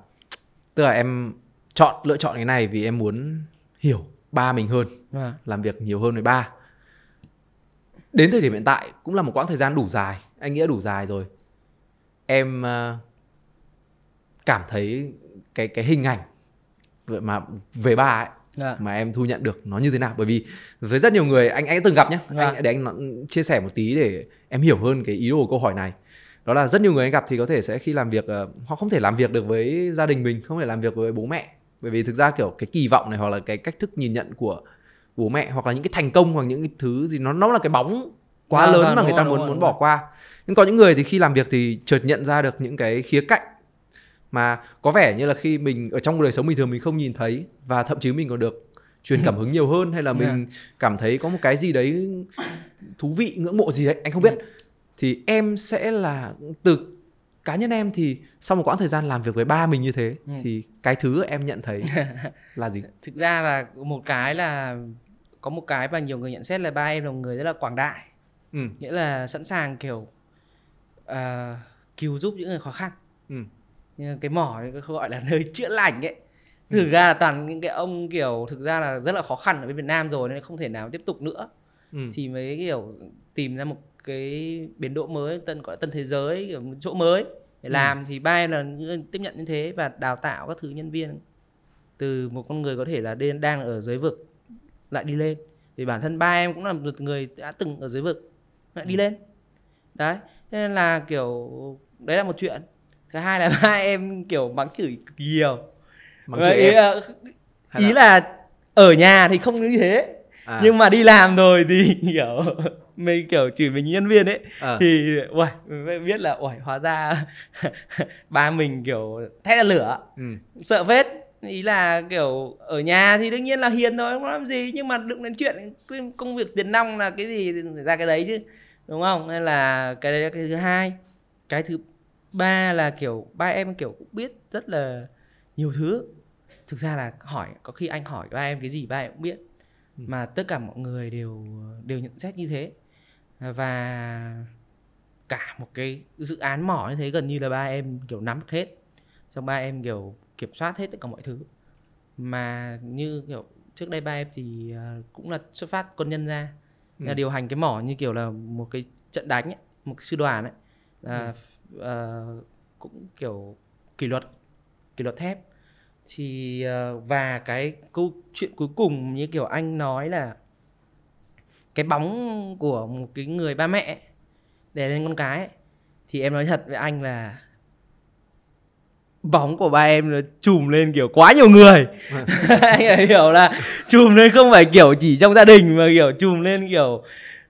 tức là em chọn lựa chọn cái này vì em muốn hiểu ba mình hơn à. làm việc nhiều hơn với ba đến thời điểm hiện tại cũng là một quãng thời gian đủ dài anh nghĩ đủ dài rồi em ờ, cảm thấy cái cái hình ảnh mà về ba ấy à. mà em thu nhận được nó như thế nào bởi vì với rất nhiều người anh anh đã từng gặp nhá à. anh để anh ừ, chia sẻ một tí để em hiểu hơn cái ý đồ câu hỏi này đó là rất nhiều người anh gặp thì có thể sẽ khi làm việc ờ, họ không thể làm việc được với gia đình mình không thể làm việc với bố mẹ bởi vì thực ra kiểu cái kỳ vọng này hoặc là cái cách thức nhìn nhận của bố mẹ hoặc là những cái thành công hoặc những cái thứ gì nó nó là cái bóng quá à, lớn vâng, mà người ta muốn rồi, muốn bỏ qua nhưng có những người thì khi làm việc thì chợt nhận ra được những cái khía cạnh mà có vẻ như là khi mình ở trong đời sống bình thường mình không nhìn thấy và thậm chí mình còn được truyền cảm hứng nhiều hơn hay là mình dạ. cảm thấy có một cái gì đấy thú vị ngưỡng mộ gì đấy anh không biết dạ thì em sẽ là từ cá nhân em thì sau một quãng thời gian làm việc với ba mình như thế ừ. thì cái thứ em nhận thấy là gì thực ra là một cái là có một cái mà nhiều người nhận xét là ba em là một người rất là quảng đại ừ. nghĩa là sẵn sàng kiểu uh, cứu giúp những người khó khăn ừ. nhưng cái mỏ cái gọi là nơi chữa lành ấy ừ. thực ừ. ra là toàn những cái ông kiểu thực ra là rất là khó khăn ở bên Việt Nam rồi nên không thể nào tiếp tục nữa ừ. thì mới kiểu tìm ra một cái biến độ mới tân gọi là tân thế giới một chỗ mới để ừ. làm thì ba em là tiếp nhận như thế và đào tạo các thứ nhân viên từ một con người có thể là đang ở dưới vực lại đi lên vì bản thân ba em cũng là một người đã từng ở dưới vực lại đi ừ. lên đấy nên là kiểu đấy là một chuyện thứ hai là ba em kiểu mắng chửi cực nhiều mắng chửi ý, em. ý là, là ở nhà thì không như thế à. nhưng mà đi làm rồi thì kiểu mình kiểu chỉ mình nhân viên ấy à. thì uầy biết là uầy hóa ra ba mình kiểu thét là lửa ừ. sợ vết ý là kiểu ở nhà thì đương nhiên là hiền thôi không làm gì nhưng mà đừng đến chuyện công việc tiền nong là cái gì ra cái đấy chứ đúng không nên là cái đấy là cái thứ hai cái thứ ba là kiểu ba em kiểu cũng biết rất là nhiều thứ thực ra là hỏi có khi anh hỏi ba em cái gì ba em cũng biết Ừ. mà tất cả mọi người đều đều nhận xét như thế và cả một cái dự án mỏ như thế gần như là ba em kiểu nắm hết xong ba em kiểu kiểm soát hết tất cả mọi thứ mà như kiểu trước đây ba em thì à, cũng là xuất phát quân nhân ra ừ. là điều hành cái mỏ như kiểu là một cái trận đánh ấy, một cái sư đoàn ấy là ừ. uh, cũng kiểu kỷ luật kỷ luật thép thì ờ, và cái câu chuyện cuối cùng như kiểu anh nói là cái bóng của một cái người ba mẹ đè lên con cái thì em nói thật với anh là bóng của ba em nó chùm lên kiểu quá nhiều người anh ấy hiểu là chùm lên không phải kiểu chỉ trong gia đình mà kiểu chùm lên kiểu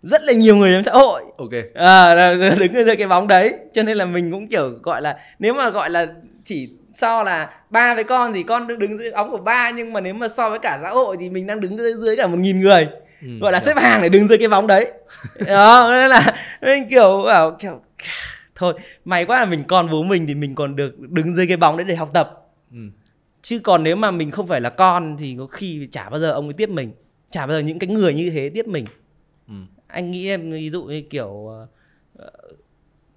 rất là nhiều người trong xã hội ok à, đứng ở dưới cái bóng đấy cho nên là mình cũng kiểu gọi là nếu mà gọi là chỉ so là ba với con thì con đứng dưới bóng của ba nhưng mà nếu mà so với cả xã hội thì mình đang đứng dưới, dưới cả một nghìn người ừ, gọi là dạ. xếp hàng để đứng dưới cái bóng đấy đó nên là nên kiểu bảo kiểu thôi may quá là mình con bố mình thì mình còn được đứng dưới cái bóng đấy để học tập ừ. chứ còn nếu mà mình không phải là con thì có khi chả bao giờ ông ấy tiếp mình chả bao giờ những cái người như thế tiếp mình ừ. anh nghĩ em ví dụ như kiểu ờ, ờ,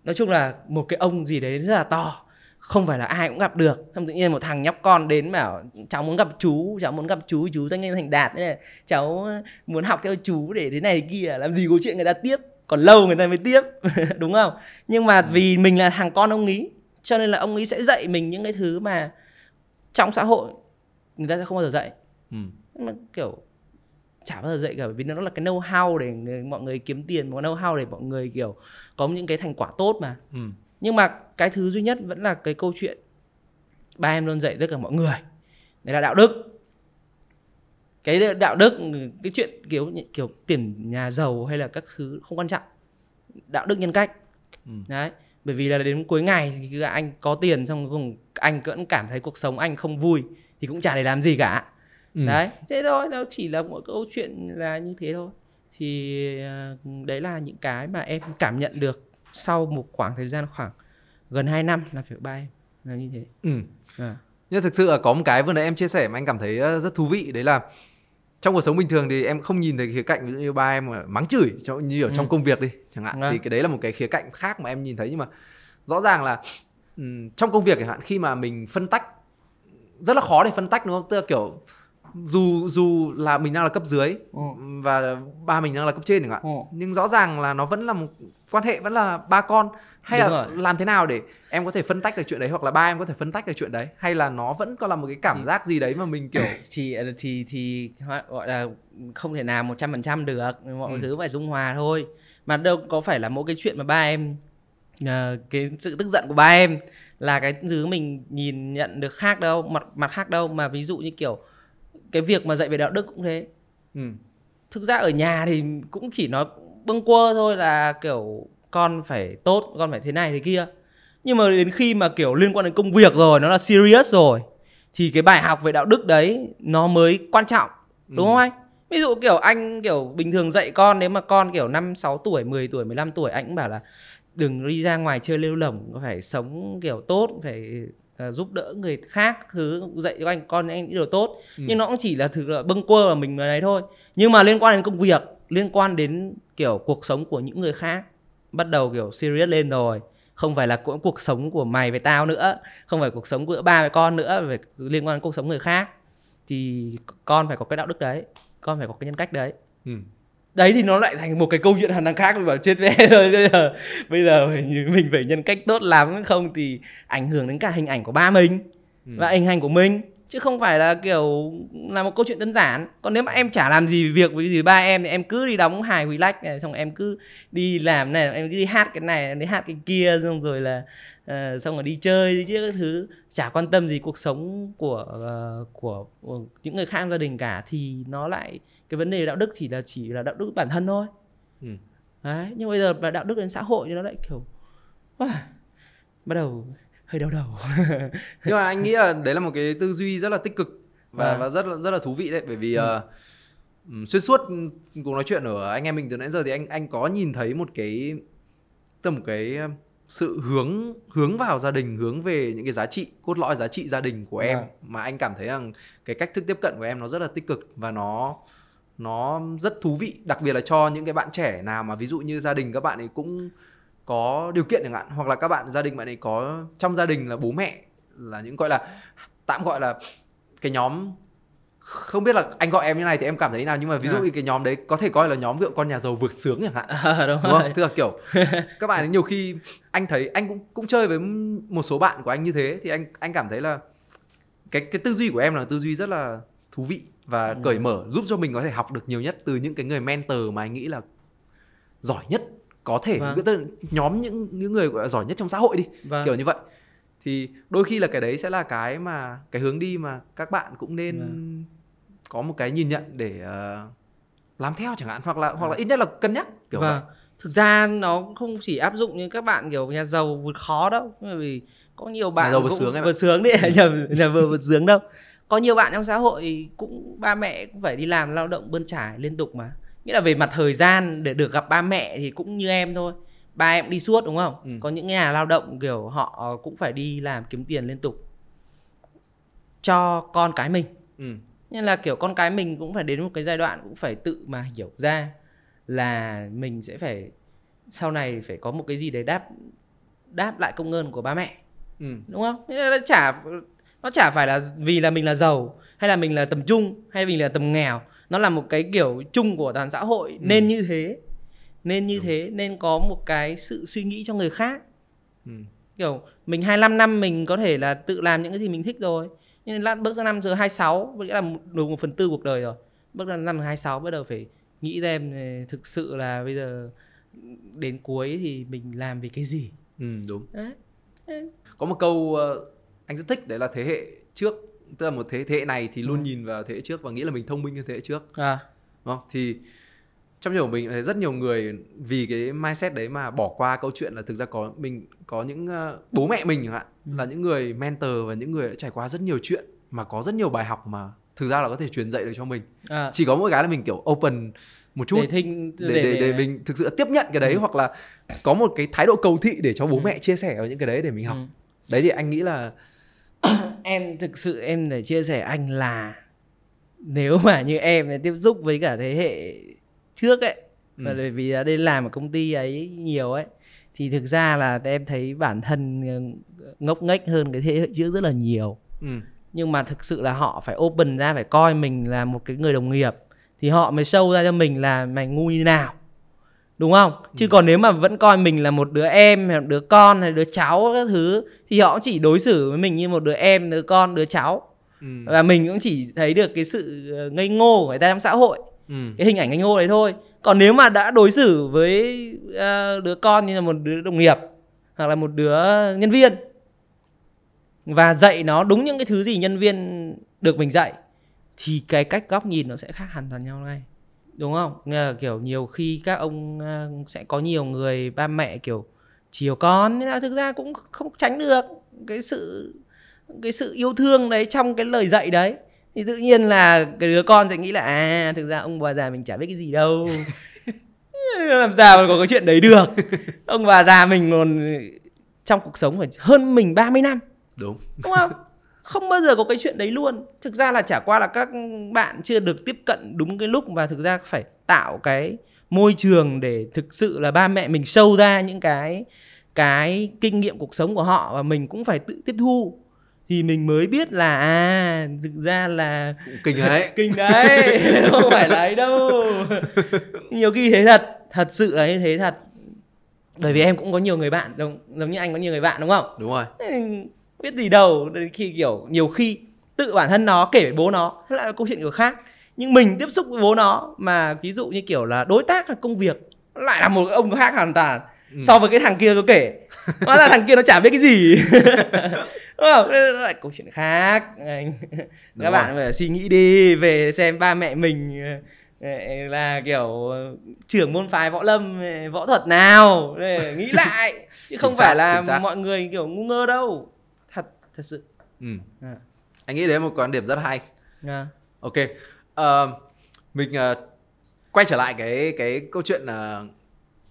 nói chung là một cái ông gì đấy rất là to không phải là ai cũng gặp được xong tự nhiên một thằng nhóc con đến bảo cháu muốn gặp chú cháu muốn gặp chú chú danh nhân thành đạt thế này cháu ờ, muốn học theo chú để thế này thế kia làm gì có chuyện người ta tiếp còn lâu người ta mới tiếp đúng không nhưng mà vì ừ. mình là thằng con ông ý cho nên là ông ý sẽ dạy mình những cái thứ mà trong xã hội người ta sẽ không bao giờ dạy ừ. kiểu chả bao giờ dạy cả vì nó là cái know how để người, mọi người kiếm tiền một know how để mọi người kiểu có những cái thành quả tốt mà ừ nhưng mà cái thứ duy nhất vẫn là cái câu chuyện ba em luôn dạy tất cả mọi người đấy là đạo đức cái đạo đức cái chuyện kiểu kiểu tiền nhà giàu hay là các thứ không quan trọng đạo đức nhân cách ừ. đấy bởi vì là đến cuối ngày thì anh có tiền xong cùng anh vẫn cảm thấy cuộc sống anh không vui thì cũng chả để làm gì cả ừ. đấy thế thôi nó chỉ là một câu chuyện là như thế thôi thì ờ, đấy là những cái mà em cảm nhận được sau một khoảng thời gian khoảng gần 2 năm là phải bay là như thế ừ. à. nhưng thực sự là có một cái vừa nãy em chia sẻ mà anh cảm thấy ờ, rất thú vị đấy là trong cuộc sống bình thường thì em không nhìn thấy khía cạnh như ba em mắng chửi như ở ừ. trong ừ. công việc đi chẳng hạn à. thì cái đấy là một cái khía cạnh khác mà em nhìn thấy nhưng mà rõ ràng là ừ, trong công việc chẳng hạn khi mà mình phân tách rất là khó để phân tách đúng không tức là kiểu dù dù là mình đang là cấp dưới ừ. và ba mình đang là cấp trên chẳng hạn ừ. nhưng rõ ràng là nó vẫn là một quan hệ vẫn là ba con hay Đúng là rồi. làm thế nào để em có thể phân tách được chuyện đấy hoặc là ba em có thể phân tách được chuyện đấy hay là nó vẫn còn là một cái cảm thì, giác gì đấy mà mình kiểu ờ, thì thì thì gọi là không thể nào một trăm phần trăm được mọi ừ. thứ phải dung hòa thôi mà đâu có phải là mỗi cái chuyện mà ba em uh, cái sự tức giận của ba em là cái thứ mình nhìn nhận được khác đâu mặt mặt khác đâu mà ví dụ như kiểu cái việc mà dạy về đạo đức cũng thế ừ. thực ra ở nhà thì cũng chỉ nói bâng quơ thôi là kiểu con phải tốt con phải thế này thế kia nhưng mà đến khi mà kiểu liên quan đến công việc rồi nó là serious rồi thì cái bài học về đạo đức đấy nó mới quan trọng đúng ừ. không anh ví dụ kiểu anh kiểu bình thường dạy con nếu mà con kiểu năm sáu tuổi 10 tuổi 15 tuổi anh cũng bảo là đừng đi ra ngoài chơi lêu lỏng phải sống kiểu tốt phải ờ, giúp đỡ người khác thứ dạy cho anh con anh những điều tốt ừ. nhưng nó cũng chỉ là thực là bâng quơ là mình người này thôi nhưng mà liên quan đến công việc liên quan đến kiểu cuộc sống của những người khác bắt đầu kiểu serious lên rồi không phải là cũng cuộc sống của mày với tao nữa không phải cuộc sống của ba với con nữa về liên quan đến cuộc sống người khác thì con phải có cái đạo đức đấy con phải có cái nhân cách đấy ừ. đấy thì nó lại thành một cái câu chuyện hoàn toàn khác mình bảo chết mẹ rồi bây giờ bây giờ mình phải nhân cách tốt lắm không thì ảnh hưởng đến cả hình ảnh của ba mình ừ. và hình ảnh của mình chứ không phải là kiểu là một câu chuyện đơn giản còn nếu mà em chả làm gì việc với gì ba em thì em cứ đi đóng hài quý lách này xong em cứ đi làm này em cứ đi hát cái này em đi hát cái kia xong rồi là uh, xong rồi đi chơi đi chứ các thứ chả quan tâm gì cuộc sống của, uh, của của những người khác trong gia đình cả thì nó lại cái vấn đề đạo đức thì là chỉ là đạo đức bản thân thôi ừ. đấy nhưng bây giờ là đạo đức đến xã hội thì nó lại kiểu wow, bắt đầu hơi đau đầu nhưng mà anh nghĩ là đấy là một cái tư duy rất là tích cực và à. và rất rất là thú vị đấy bởi vì ừ. uh, xuyên suốt cuộc nói chuyện ở anh em mình từ nãy giờ thì anh anh có nhìn thấy một cái tầm cái ờ, sự hướng hướng vào gia đình hướng về những cái giá trị cốt lõi giá trị gia đình của em à. mà anh cảm thấy rằng cái cách thức tiếp cận của em nó rất là tích cực và nó nó rất thú vị đặc biệt là cho những cái bạn trẻ nào mà ví dụ như gia đình các bạn ấy cũng có điều kiện chẳng hạn hoặc là các bạn gia đình bạn ấy có trong gia đình là bố mẹ là những gọi là tạm gọi là cái nhóm không biết là anh gọi em như này thì em cảm thấy nào nhưng mà ví dụ à. như cái nhóm đấy có thể coi là nhóm kiểu con nhà giàu vượt sướng chẳng hạn à, đúng, đúng không tức là kiểu các bạn ấy nhiều khi anh thấy anh cũng cũng chơi với một số bạn của anh như thế thì anh anh cảm thấy là cái cái tư duy của em là tư duy rất là thú vị và ừ. cởi mở giúp cho mình có thể học được nhiều nhất từ những cái người mentor mà anh nghĩ là giỏi nhất có thể vâng. nhóm những những người giỏi nhất trong xã hội đi vâng. kiểu như vậy thì đôi khi là cái đấy sẽ là cái mà cái hướng đi mà các bạn cũng nên vâng. có một cái nhìn nhận để uh, làm theo chẳng hạn hoặc là vâng. hoặc là vâng. ít nhất là cân nhắc kiểu vâng. vậy thực ra nó không chỉ áp dụng như các bạn kiểu nhà giàu vượt khó đâu bởi vì có nhiều bạn nhà giàu vượt sướng vượt sướng đấy nhà, nhà vừa vượt sướng đâu có nhiều bạn trong xã hội cũng ba mẹ cũng phải đi làm lao động bươn trải liên tục mà nghĩa là về mặt thời gian để được gặp ba mẹ thì cũng như em thôi ba em đi suốt đúng không ừ. có những nhà lao động kiểu họ cũng phải đi làm kiếm tiền liên tục cho con cái mình ừ. nên là kiểu con cái mình cũng phải đến một cái giai đoạn cũng phải tự mà hiểu ra là mình sẽ phải sau này phải có một cái gì để đáp đáp lại công ơn của ba mẹ ừ. đúng không nó chả nó chả phải là vì là mình là giàu hay là mình là tầm trung hay mình là tầm nghèo nó là một cái kiểu chung của toàn xã hội ừ. nên như thế nên như Đúng. thế nên có một cái sự suy nghĩ cho người khác ừ. kiểu mình 25 năm mình có thể là tự làm những cái gì mình thích rồi nhưng lát bước sang năm giờ 26 nghĩa là đủ một phần tư cuộc đời rồi bước sang năm 26 bắt đầu phải nghĩ xem ừ, thực sự là bây giờ đến cuối thì mình làm vì cái gì ừ đúng đấy. có một câu ờ, anh rất thích đấy là thế hệ trước tức là một thế thế hệ này thì luôn ừ. nhìn vào thế hệ trước và nghĩ là mình thông minh hơn thế hệ trước à. đúng không thì trong trường của mình rất nhiều người vì cái mindset đấy mà bỏ qua câu chuyện là thực ra có mình có những uh, bố mẹ mình chẳng ừ. là những người mentor và những người đã trải qua rất nhiều chuyện mà có rất nhiều bài học mà thực ra là có thể truyền dạy được cho mình à. chỉ có mỗi cái là mình kiểu open một chút để thinh, để, để, để, để, để mình thực sự tiếp nhận cái đấy ừ. hoặc là có một cái thái độ cầu thị để cho bố ừ. mẹ chia sẻ ở những cái đấy để mình học ừ. đấy thì anh nghĩ là em thực sự em để chia sẻ anh là nếu mà như em tiếp xúc với cả thế hệ trước ấy ừ. và bởi vì đã đi làm ở công ty ấy nhiều ấy thì thực ra là em thấy bản thân ờ, ngốc nghếch hơn cái thế hệ trước rất là nhiều ừ. nhưng mà thực sự là họ phải open ra phải coi mình là một cái người đồng nghiệp thì họ mới sâu ra cho mình là mày ngu như nào đúng không ừ. chứ ừ. còn nếu mà vẫn coi mình là một đứa em hay đứa con hay đứa cháu các thứ thì họ cũng chỉ đối xử với mình như một đứa em đứa con đứa cháu ừ. và mình cũng chỉ thấy được cái sự ờ, ngây ngô của người ta trong xã hội ừ. cái hình ảnh ngây ngô đấy thôi còn nếu mà đã đối xử với ờ, đứa con như là một đứa đồng nghiệp hoặc là một đứa nhân viên và dạy nó đúng những cái thứ gì nhân viên được mình dạy thì cái cách góc nhìn nó sẽ khác hoàn toàn nhau ngay đúng không Nghe kiểu nhiều khi các ông ờ, sẽ có nhiều người ba mẹ kiểu chiều con nên là thực ra cũng không tránh được cái sự cái sự yêu thương đấy trong cái lời dạy đấy thì tự nhiên là cái đứa con sẽ nghĩ là à thực ra ông bà già mình chả biết cái gì đâu làm sao mà có cái chuyện đấy được ông bà già mình còn trong cuộc sống phải hơn mình 30 năm đúng đúng không không bao giờ có cái chuyện đấy luôn thực ra là chả qua là các bạn chưa được tiếp cận đúng cái lúc và thực ra phải tạo cái môi trường để thực sự là ba mẹ mình sâu ra những cái cái kinh nghiệm cuộc sống của họ và mình cũng phải tự tiếp thu thì mình mới biết là à thực ra là kinh đấy kinh đấy không phải là ấy đâu nhiều khi thế thật thật sự là như thế thật bởi vì em cũng có nhiều người bạn giống giống như anh có nhiều người bạn đúng không đúng rồi biết gì đâu đến khi kiểu nhiều khi tự bản thân nó kể với bố nó lại là câu chuyện của khác nhưng mình tiếp xúc với bố nó mà ví dụ như kiểu là đối tác là công việc lại là một ông khác hoàn toàn ừ. so với cái thằng kia có kể hóa ra thằng kia nó chả biết cái gì đúng không lại câu chuyện khác anh các rồi. bạn phải suy nghĩ đi về xem ba mẹ mình ờ, là kiểu trưởng môn phái võ lâm võ thuật nào để nghĩ lại chứ không phải là mọi người kiểu ngu ngơ đâu thật sự ừ. à. anh nghĩ đấy là một quan điểm rất hay à. ok uh, mình uh, quay trở lại cái cái câu chuyện là ờ, uh,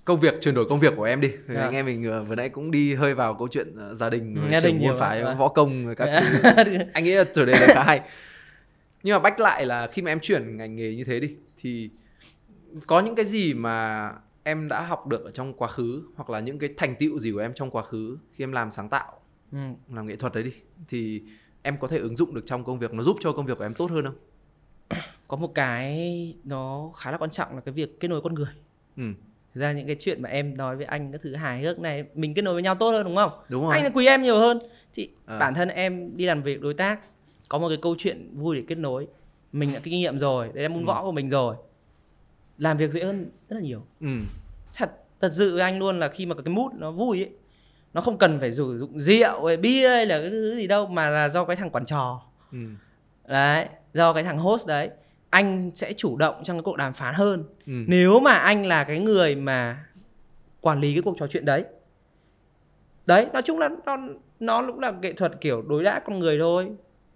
công việc chuyển đổi công việc của em đi thì yeah. Dạ. anh em mình vừa nãy cũng đi hơi vào câu chuyện gia đình gia đình phải phái võ công các thứ anh nghĩ là chủ đề là khá hay nhưng mà bách lại là khi mà em chuyển ngành nghề như thế đi thì có những cái gì mà em đã học được ở trong quá khứ hoặc là những cái thành tựu gì của em trong quá khứ khi em làm sáng tạo Ừ. làm nghệ thuật đấy đi thì em có thể ứng dụng được trong công việc nó giúp cho công việc của em tốt hơn không có một cái nó khá là quan trọng là cái việc kết nối con người ừ. ra những cái chuyện mà em nói với anh cái thứ hài hước này mình kết nối với nhau tốt hơn đúng không đúng rồi anh là quý em nhiều hơn thì à. bản thân em đi làm việc đối tác có một cái câu chuyện vui để kết nối mình đã kinh nghiệm rồi đấy là môn ừ. võ của mình rồi làm việc dễ hơn rất là nhiều ừ. thật thật sự với anh luôn là khi mà cái mút nó vui ấy nó không cần phải sử dụng rượu hay bia hay là cái thứ gì đâu mà là do cái thằng quản trò ừ. đấy do cái thằng host đấy anh sẽ chủ động trong cái cuộc đàm phán hơn ừ. nếu mà anh là cái người mà quản lý cái cuộc trò chuyện đấy đấy nói chung là nó nó cũng là nghệ thuật kiểu đối đãi con người thôi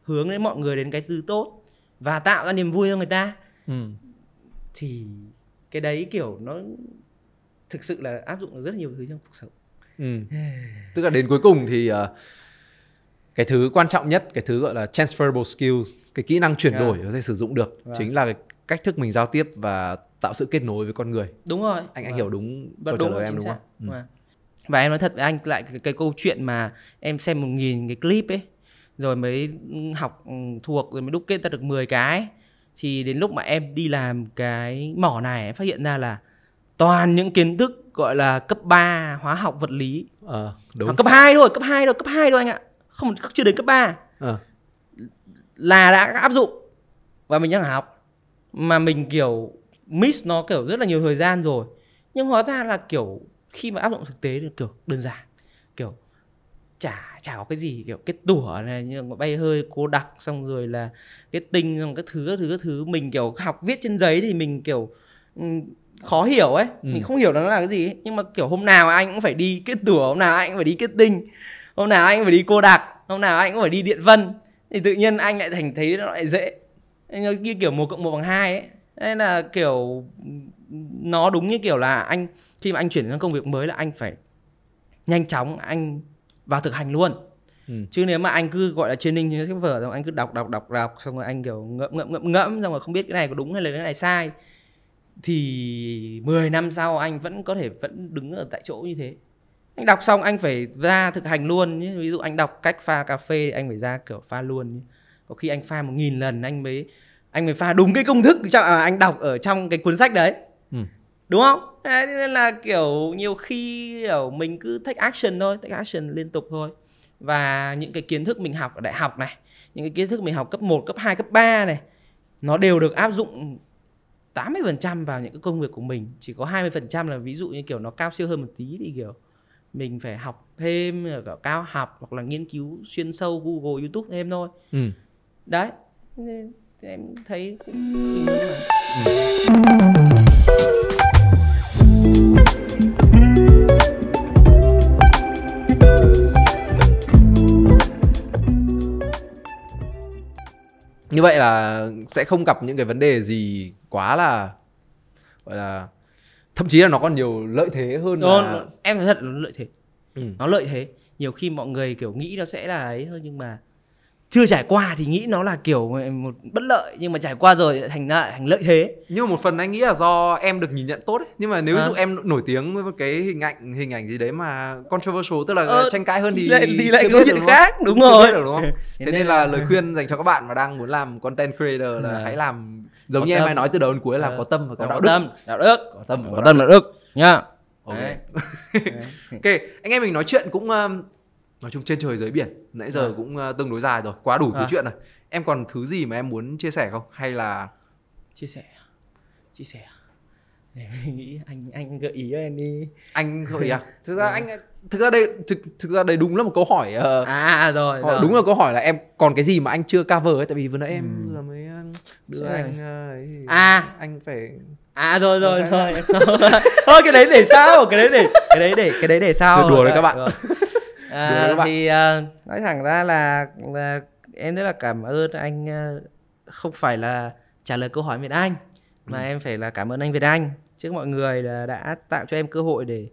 hướng đến mọi người đến cái thứ tốt và tạo ra niềm vui cho người ta ừ. thì cái đấy kiểu nó thực sự là áp dụng rất nhiều thứ trong cuộc sống Ừ. tức là đến cuối cùng thì ờ, cái thứ quan trọng nhất cái thứ gọi là transferable skills cái kỹ năng chuyển yeah. Dạ. đổi có thể sử dụng được right. Vâng. chính là cái cách thức mình giao tiếp và tạo sự kết nối với con người đúng rồi anh anh right. Vâng. hiểu đúng câu trả lời em đúng không ừ. Vâng. và em nói thật với anh lại cái, cái câu chuyện mà em xem một nghìn cái clip ấy rồi mới học ừ, thuộc rồi mới đúc kết ra được 10 cái thì đến lúc mà em đi làm cái mỏ này em phát hiện ra là toàn những kiến thức gọi là cấp 3 hóa học vật lý ờ, à, đúng. À, cấp 2 thôi cấp 2 thôi cấp 2 thôi anh ạ không chưa đến cấp 3 À. Ờ. là đã áp dụng và mình đang học mà mình kiểu miss nó kiểu rất là nhiều thời gian rồi nhưng hóa ra là kiểu khi mà áp dụng thực tế thì kiểu đơn giản kiểu chả chả có cái gì kiểu cái tủa này như bay hơi cô đặc xong rồi là cái tinh xong các thứ các thứ các thứ mình kiểu học viết trên giấy thì mình kiểu khó hiểu ấy ừ. mình không hiểu nó là cái gì ấy. nhưng mà kiểu hôm nào anh cũng phải đi kết tủa hôm nào anh cũng phải đi kết tinh hôm nào anh cũng phải đi cô đặc, hôm nào anh cũng phải đi điện vân thì tự nhiên anh lại thành thấy nó lại dễ như kiểu một cộng một bằng hai ấy nên là kiểu nó đúng như kiểu là anh khi mà anh chuyển sang công việc mới là anh phải nhanh chóng anh vào thực hành luôn ừ. chứ nếu mà anh cứ gọi là training như sách vở xong anh cứ đọc đọc đọc đọc xong rồi anh kiểu ngẫm ngẫm ngẫm ngẫm xong rồi không biết cái này có đúng hay là cái này sai thì 10 năm sau anh vẫn có thể vẫn đứng ở tại chỗ như thế anh đọc xong anh phải ra thực hành luôn nhé. ví dụ anh đọc cách pha cà phê anh phải ra kiểu pha luôn nhé. có khi anh pha một nghìn lần anh mới anh mới pha đúng cái công thức à, anh đọc ở trong cái cuốn sách đấy ừ. đúng không đấy, nên là kiểu nhiều khi kiểu mình cứ take action thôi take action liên tục thôi và những cái kiến thức mình học ở đại học này những cái kiến thức mình học cấp 1, cấp 2, cấp 3 này nó đều được áp dụng 80% vào những cái công việc của mình chỉ có 20% là ví dụ như kiểu nó cao siêu hơn một tí thì kiểu mình phải học thêm cao học hoặc là nghiên cứu xuyên sâu Google YouTube thêm thôi ừ. đấy em thấy cũng ừ. ừ. như vậy là sẽ không gặp những cái vấn đề gì quá là gọi là thậm chí là nó còn nhiều lợi thế hơn Đúng, là... em nói thật là nó lợi thế ừ. nó lợi thế nhiều khi mọi người kiểu nghĩ nó sẽ là ấy thôi nhưng mà chưa trải qua thì nghĩ nó là kiểu ờ, một bất lợi nhưng mà trải qua rồi thành ra thành lợi thế nhưng mà một phần anh nghĩ là do em được nhìn nhận tốt ấy nhưng mà nếu à. ví vâng. dụ em nổi tiếng với một cái hình ảnh hình ảnh gì đấy mà controversial tức là ờ, tranh cãi hơn thì lại, thì lại có chuyện khác đúng, đúng rồi được, đúng không thế nên, là lời khuyên dành cho các bạn mà đang muốn làm content creator là à. hãy làm giống có như tâm. em hay nói từ đầu đến cuối là à. có tâm và có, có đạo, tâm, đức. đạo đức có tâm có, có tâm đạo đức nhá ok ok anh em mình nói chuyện cũng nói chung trên trời dưới biển nãy giờ à. cũng ờ, tương đối dài rồi quá đủ thứ à. chuyện rồi em còn thứ gì mà em muốn chia sẻ không hay là chia sẻ à? chia sẻ à? để mình nghĩ anh anh gợi ý cho em đi anh gợi ý à thực ra dạ. anh thực ra đây thực thực ra đây đúng là một câu hỏi uh, à rồi, rồi đúng là câu hỏi là em còn cái gì mà anh chưa cover ấy tại vì vừa nãy ừ. em vừa mới ờ, đưa anh ấy, à anh phải à rồi rồi rồi thôi cái đấy để sao cái đấy để cái đấy để cái đấy để sao Chưa đùa đấy các bạn rồi à, thì uh, nói thẳng ra là, là em rất là cảm ơn anh à, không phải là trả lời câu hỏi Việt Anh mà ừ. em phải là cảm ơn anh Việt Anh trước mọi người là đã tạo cho em cơ hội để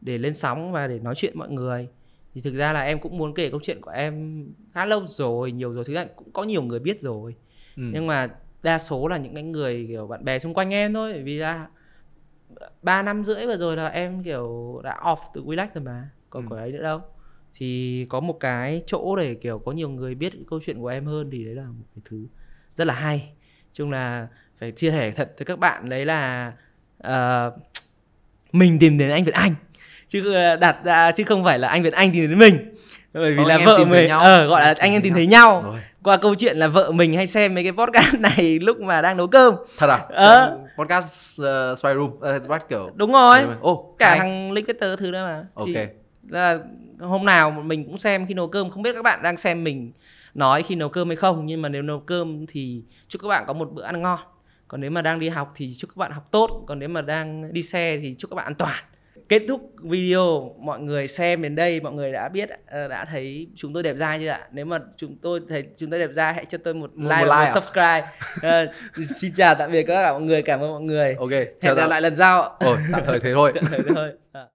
để lên sóng và để nói chuyện mọi người thì thực ra là em cũng muốn kể câu chuyện của em khá lâu rồi nhiều rồi thứ ra cũng có nhiều người biết rồi ừ. nhưng mà đa số là những cái người kiểu bạn bè xung quanh em thôi vì là ba năm rưỡi vừa rồi là em kiểu đã off từ Willax rồi mà còn ừ. của ấy nữa đâu thì có một cái chỗ để kiểu có nhiều người biết câu chuyện của em hơn thì đấy là một cái thứ rất là hay chung là phải chia sẻ thật với các bạn đấy là uh, mình tìm đến anh Việt Anh chứ ờ, đặt ra chứ không phải là anh Việt Anh tìm đến mình bởi vì Ô, là vợ mình ờ, gọi là anh em tìm thấy nhau, nhau. qua câu chuyện là vợ mình hay xem mấy cái podcast này lúc mà đang nấu cơm thật à ờ. podcast uh, spy room uh, kiểu đúng rồi oh, cả hay. thằng link cái tờ thứ đó mà ok Chị là hôm nào mình cũng xem khi nấu cơm không biết các bạn đang xem mình nói khi nấu cơm hay không nhưng mà nếu nấu cơm thì chúc các bạn có một bữa ăn ngon còn nếu mà đang đi học thì chúc các bạn học tốt còn nếu mà đang đi xe thì chúc các bạn an toàn kết thúc video mọi người xem đến đây mọi người đã biết ờ, đã thấy chúng tôi đẹp da chưa ạ nếu mà chúng tôi thấy chúng tôi đẹp da hãy cho tôi một like, một like à? subscribe uh, xin chào tạm biệt các bạn mọi người cảm ơn mọi người ok hẹn gặp lại lần sau ồ tạm thời thế thôi tạm thời thế thôi dạ.